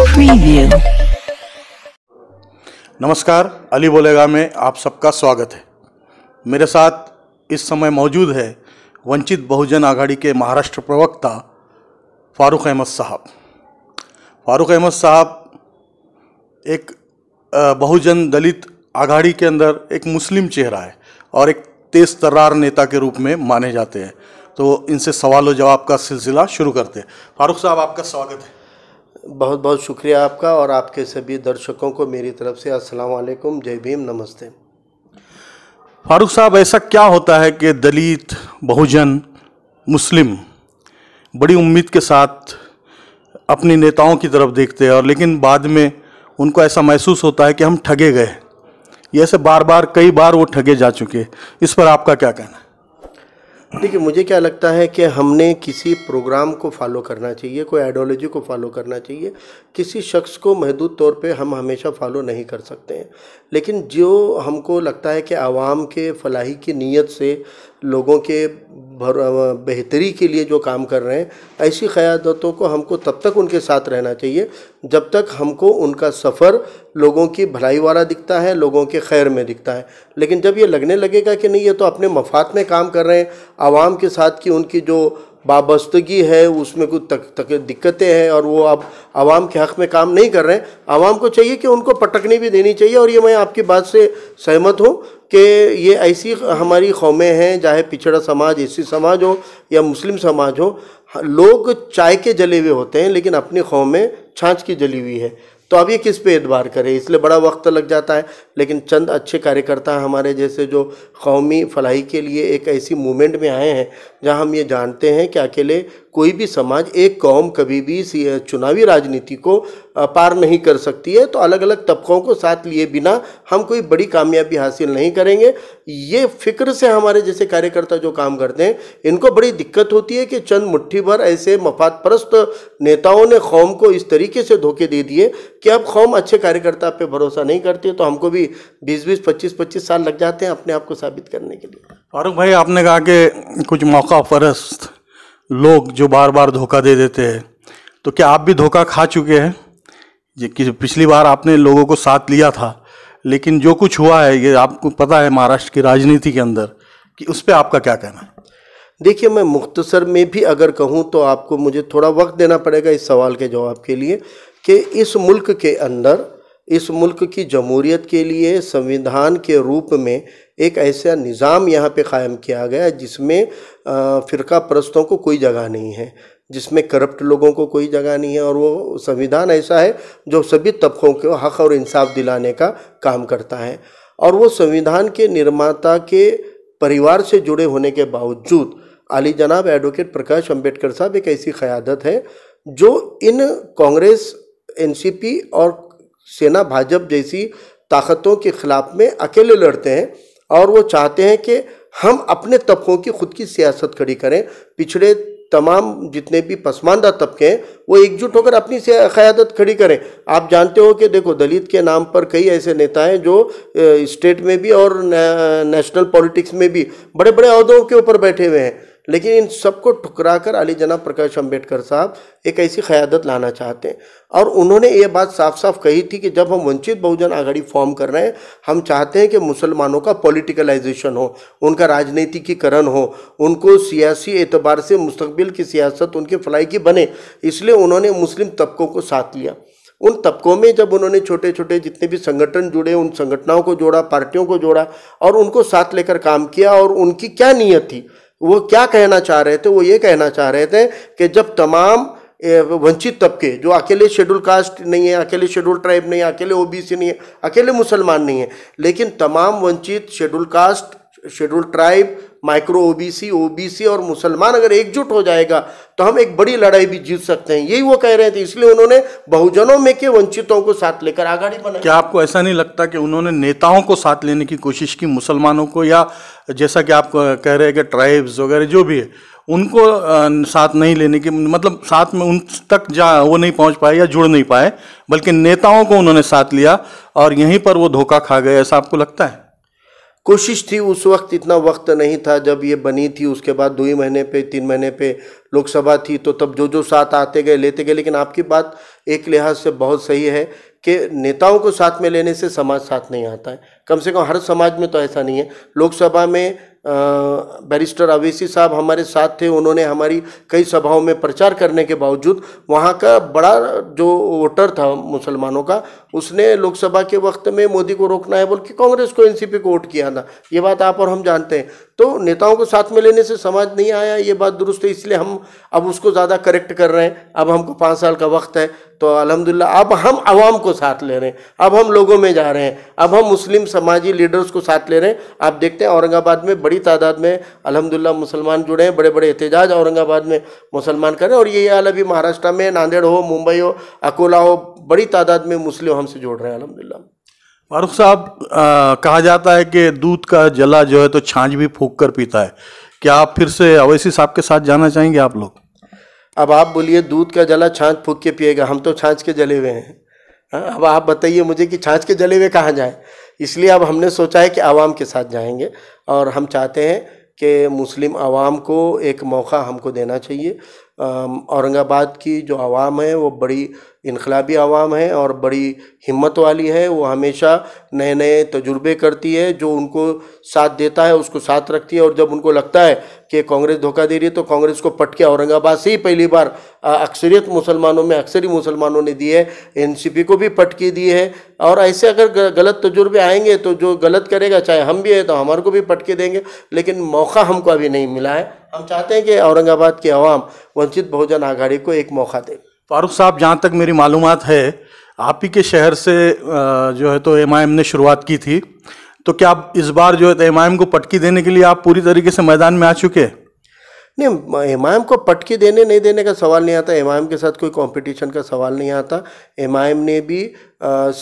preview नमस्कार अली बोलेगा में आप सबका स्वागत है मेरे साथ इस समय मौजूद है वंचित बहुजन आघाड़ी के महाराष्ट्र प्रवक्ता फारूक अहमद साहब फारूक अहमद साहब एक बहुजन दलित आघाड़ी के अंदर एक मुस्लिम चेहरा है और एक तेज तर्रार नेता के रूप में माने जाते हैं तो इनसे सवाल जवाब का सिलसिला शुरू करते हैं फारूक साहब आपका स्वागत है बहुत बहुत शुक्रिया आपका और आपके सभी दर्शकों को मेरी तरफ से अस्सलाम वालेकुम जय भीम नमस्ते फारूक साहब ऐसा क्या होता है कि दलित बहुजन मुस्लिम बड़ी उम्मीद के साथ अपने नेताओं की तरफ देखते हैं और लेकिन बाद में उनको ऐसा महसूस होता है कि हम ठगे गए ये ऐसे बार बार कई बार वो ठगे जा चुके इस पर आपका क्या कहना है देखिए मुझे क्या लगता है कि हमने किसी प्रोग्राम को फॉलो करना चाहिए कोई आइडियोलॉजी को फॉलो करना चाहिए किसी शख्स को महदूद तौर पे हम हमेशा फॉलो नहीं कर सकते हैं लेकिन जो हमको लगता है कि आवाम के फलाही की नीयत से लोगों के बेहतरी के लिए जो काम कर रहे हैं ऐसी क़्यादतों को हमको तब तक उनके साथ रहना चाहिए जब तक हमको उनका सफ़र लोगों की भलाई वाला दिखता है लोगों के खैर में दिखता है लेकिन जब ये लगने लगेगा कि नहीं ये तो अपने मफाद में काम कर रहे हैं आवाम के साथ की उनकी जो वाबस्तगी है उसमें कुछ तक, तक दिक्कतें हैं और वो अब आवाम के हक़ में काम नहीं कर रहे हैं आवाम को चाहिए कि उनको पटकनी भी देनी चाहिए और ये मैं आपकी बात से सहमत हूँ कि ये ऐसी हमारी कौमें हैं चाहे पिछड़ा समाज इसी समाज हो या मुस्लिम समाज हो लोग चाय के जले हुए होते हैं लेकिन अपनी कौमें छाछ की जली हुई है तो अब ये किस पे एतबार करें इसलिए बड़ा वक्त लग जाता है लेकिन चंद अच्छे कार्यकर्ता हमारे जैसे जो कौमी फलाही के लिए एक ऐसी मूवमेंट में आए हैं जहाँ हम ये जानते हैं कि अकेले कोई भी समाज एक कौम कभी भी चुनावी राजनीति को पार नहीं कर सकती है तो अलग अलग तबकों को साथ लिए बिना हम कोई बड़ी कामयाबी हासिल नहीं करेंगे ये फिक्र से हमारे जैसे कार्यकर्ता जो काम करते हैं इनको बड़ी दिक्कत होती है कि चंद मुट्ठी भर ऐसे मफाद परस्त नेताओं ने कौम को इस तरीके से धोखे दे दिए कि अब कौम अच्छे कार्यकर्ता पर भरोसा नहीं करती तो हमको भी बीस बीस पच्चीस पच्चीस साल लग जाते हैं अपने आप को साबित करने के लिए फारूक भाई आपने कहा कि कुछ मौका परस्त लोग जो बार बार धोखा दे देते हैं तो क्या आप भी धोखा खा चुके हैं जो कि पिछली बार आपने लोगों को साथ लिया था लेकिन जो कुछ हुआ है ये आपको पता है महाराष्ट्र की राजनीति के अंदर कि उस पर आपका क्या कहना है देखिए मैं मुख्तसर में भी अगर कहूँ तो आपको मुझे थोड़ा वक्त देना पड़ेगा इस सवाल के जवाब के लिए कि इस मुल्क के अंदर इस मुल्क की जमहूरीत के लिए संविधान के रूप में एक ऐसा निज़ाम यहाँ पे क़ायम किया गया जिसमें फ़िरका परस्तों को कोई जगह नहीं है जिसमें करप्ट लोगों को कोई जगह नहीं है और वो संविधान ऐसा है जो सभी तबकों को हक़ और इंसाफ दिलाने का काम करता है और वो संविधान के निर्माता के परिवार से जुड़े होने के बावजूद अली जनाब एडवोकेट प्रकाश अंबेडकर साहब एक ऐसी क़्यादत है जो इन कांग्रेस एन और सेना भाजप जैसी ताकतों के ख़िलाफ़ में अकेले लड़ते हैं और वो चाहते हैं कि हम अपने तबकों की खुद की सियासत खड़ी करें पिछड़े तमाम जितने भी पसमानदा तबके हैं वो एकजुट होकर अपनी से क़्यादत खड़ी करें आप जानते हो कि देखो दलित के नाम पर कई ऐसे नेता हैं जो स्टेट में भी और नेशनल पॉलिटिक्स में भी बड़े बड़े अहदों के ऊपर बैठे हुए हैं लेकिन इन सबको ठुकरा कर अली जना प्रकाश अम्बेडकर साहब एक ऐसी क़्यादत लाना चाहते हैं और उन्होंने ये बात साफ साफ कही थी कि जब हम वंचित बहुजन आघाड़ी फॉर्म कर रहे हैं हम चाहते हैं कि मुसलमानों का पॉलिटिकलाइजेशन हो उनका राजनीतिकीकरण हो उनको सियासी एतबार से मुस्तबिल की सियासत उनके फलाई की बने इसलिए उन्होंने मुस्लिम तबकों को साथ लिया उन तबकों में जब उन्होंने छोटे छोटे जितने भी संगठन जुड़े उन संगठनों को जोड़ा पार्टियों को जोड़ा और उनको साथ लेकर काम किया और उनकी क्या नीयत थी वो क्या कहना चाह रहे थे वो ये कहना चाह रहे थे कि जब तमाम वंचित तबके जो अकेले शेड्यूल कास्ट नहीं है अकेले शेड्यूल ट्राइब नहीं है अकेले ओबीसी नहीं है अकेले मुसलमान नहीं है लेकिन तमाम वंचित schedule caste schedule tribe micro OBC OBC और मुसलमान अगर एकजुट हो जाएगा तो हम एक बड़ी लड़ाई भी जीत सकते हैं यही वो कह रहे थे इसलिए उन्होंने बहुजनों में के वंचितों को साथ लेकर आगाड़ी बनाया क्या आपको ऐसा नहीं लगता कि उन्होंने नेताओं को साथ लेने की कोशिश की मुसलमानों को या जैसा कि आप कह रहे हैं कि ट्राइब्स वगैरह जो भी है उनको साथ नहीं लेने की मतलब साथ में उन तक जा वो नहीं पहुंच पाए या जुड़ नहीं पाए बल्कि नेताओं को उन्होंने साथ लिया और यहीं पर वो धोखा खा गए ऐसा आपको लगता है कोशिश थी उस वक्त इतना वक्त नहीं था जब ये बनी थी उसके बाद दो ही महीने पे तीन महीने पे लोकसभा थी तो तब जो जो साथ आते गए लेते गए लेकिन आपकी बात एक लिहाज से बहुत सही है कि नेताओं को साथ में लेने से समाज साथ नहीं आता है कम से कम हर समाज में तो ऐसा नहीं है लोकसभा में बैरिस्टर अवैसी साहब हमारे साथ थे उन्होंने हमारी कई सभाओं में प्रचार करने के बावजूद वहाँ का बड़ा जो वोटर था मुसलमानों का उसने लोकसभा के वक्त में मोदी को रोकना है बोल के कांग्रेस को एनसीपी को वोट किया था ये बात आप और हम जानते हैं तो नेताओं को साथ में लेने से समाज नहीं आया ये बात दुरुस्त है इसलिए हम अब उसको ज़्यादा करेक्ट कर रहे हैं अब हमको पाँच साल का वक्त है तो अलहमदिल्ला अब हम आवाम को साथ ले रहे हैं अब हम लोगों में जा रहे हैं अब हम मुस्लिम समाजी लीडर्स को साथ ले रहे हैं आप देखते हैं औरंगाबाद में बड़ी तादाद में अलहमदिल्ला मुसलमान जुड़े हैं बड़े बड़े एहतजाज औरंगाबाद में मुसलमान करें और ये हाल अभी महाराष्ट्र में नांदेड़ हो मुंबई हो अकोला हो बड़ी तादाद में मुस्लिम हमसे जुड़ रहे हैं अलहमदिल्ला फारूक साहब कहा जाता है कि दूध का जला जो है तो छाछ भी फूक कर पीता है क्या आप फिर से अवैसी साहब के साथ जाना चाहेंगे आप लोग अब आप बोलिए दूध का जला छाछ फूक के पिएगा हम तो छाछ के जले हुए हैं हाँ, अब आप बताइए मुझे कि छाछ के जले हुए कहाँ जाएँ इसलिए अब हमने सोचा है कि आवाम के साथ जाएंगे और हम चाहते हैं कि मुस्लिम आवाम को एक मौका हमको देना चाहिए औरंगाबाद की जो आवाम है वो बड़ी इनकलाबी आवाम है और बड़ी हिम्मत वाली है वो हमेशा नए नए तजुर्बे करती है जो उनको साथ देता है उसको साथ रखती है और जब उनको लगता है कि कांग्रेस धोखा दे रही है तो कांग्रेस को पटके औरंगाबाद से ही पहली बार अक्सरियत मुसलमानों में अक्सर ही मुसलमानों ने दी है एन को भी पटकी दी है और ऐसे अगर गलत तजुर्बे आएंगे तो जो गलत करेगा चाहे हम भी हैं तो हमारे को भी पटके देंगे लेकिन मौका हमको अभी नहीं मिला है हम चाहते हैं कि औरंगाबाद की आवाम वंचित बहुजन आघाड़ी को एक मौका दे फारूक साहब जहाँ तक मेरी मालूम है आप ही के शहर से जो है तो एम ने शुरुआत की थी तो क्या आप इस बार जो है तो एम को पटकी देने के लिए आप पूरी तरीके से मैदान में आ चुके हैं नहीं एम आई को पटकी देने नहीं देने का सवाल नहीं आता एम आई के साथ कोई कंपटीशन का सवाल नहीं आता एम आई ने भी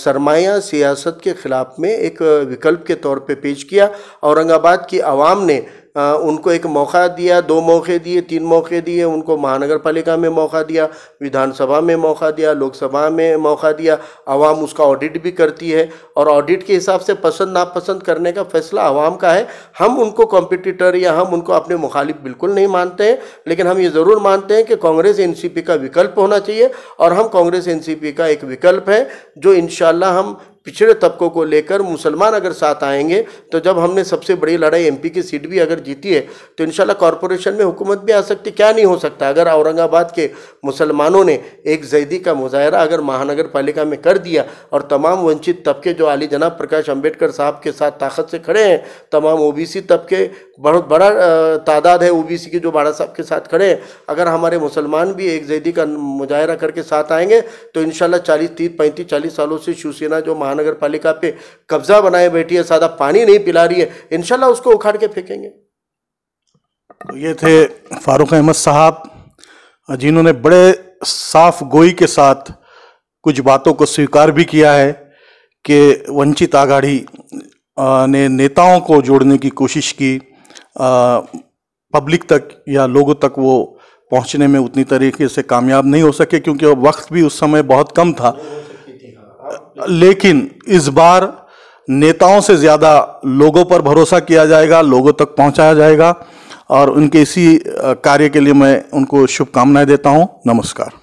सरमाया सियासत के ख़िलाफ़ में एक विकल्प के तौर पे पेश किया औरंगाबाद की आवाम ने उनको एक मौका दिया दो मौके दिए तीन मौके दिए उनको महानगर पालिका में मौका दिया विधानसभा में मौका दिया लोकसभा में मौका दिया आवाम उसका ऑडिट भी करती है और ऑडिट के हिसाब से पसंद नापसंद करने का फैसला आवाम का है हम उनको कॉम्पिटिटर या हम उनको अपने मुखालिफ बिल्कुल नहीं मानते हैं लेकिन हम ये ज़रूर मानते हैं कि कांग्रेस एन का विकल्प होना चाहिए और हम कांग्रेस एन का एक विकल्प है जो इन हम पिछड़े तबकों को लेकर मुसलमान अगर साथ आएंगे तो जब हमने सबसे बड़ी लड़ाई एमपी की सीट भी अगर जीती है तो इंशाल्लाह कॉरपोरेशन में हुकूमत भी आ सकती क्या नहीं हो सकता अगर औरंगाबाद के मुसलमानों ने एक जैदी का मुजाहरा अगर महानगर पालिका में कर दिया और तमाम वंचित तबके जो अली जनाब प्रकाश अम्बेडकर साहब के साथ ताकत से खड़े हैं तमाम ओ बी सी तबके बहुत बड़ा तादाद है ओ बी सी जो बाड़ा साहब के साथ खड़े हैं अगर हमारे मुसलमान भी एक जैदी का मुजाहरा करके साथ आएंगे तो इन शाला चालीस तीस पैंतीस चालीस सालों से शिवसेना जो महा महानगर पालिका पे कब्जा बनाए बैठी है सादा पानी नहीं पिला रही है इनशाला उसको उखाड़ के फेंकेंगे तो ये थे फारूक अहमद साहब जिन्होंने बड़े साफ गोई के साथ कुछ बातों को स्वीकार भी किया है कि वंचित आघाड़ी ने नेताओं को जोड़ने की कोशिश की पब्लिक तक या लोगों तक वो पहुंचने में उतनी तरीके से कामयाब नहीं हो सके क्योंकि वक्त भी उस समय बहुत कम था लेकिन इस बार नेताओं से ज़्यादा लोगों पर भरोसा किया जाएगा लोगों तक पहुंचाया जाएगा और उनके इसी कार्य के लिए मैं उनको शुभकामनाएं देता हूं नमस्कार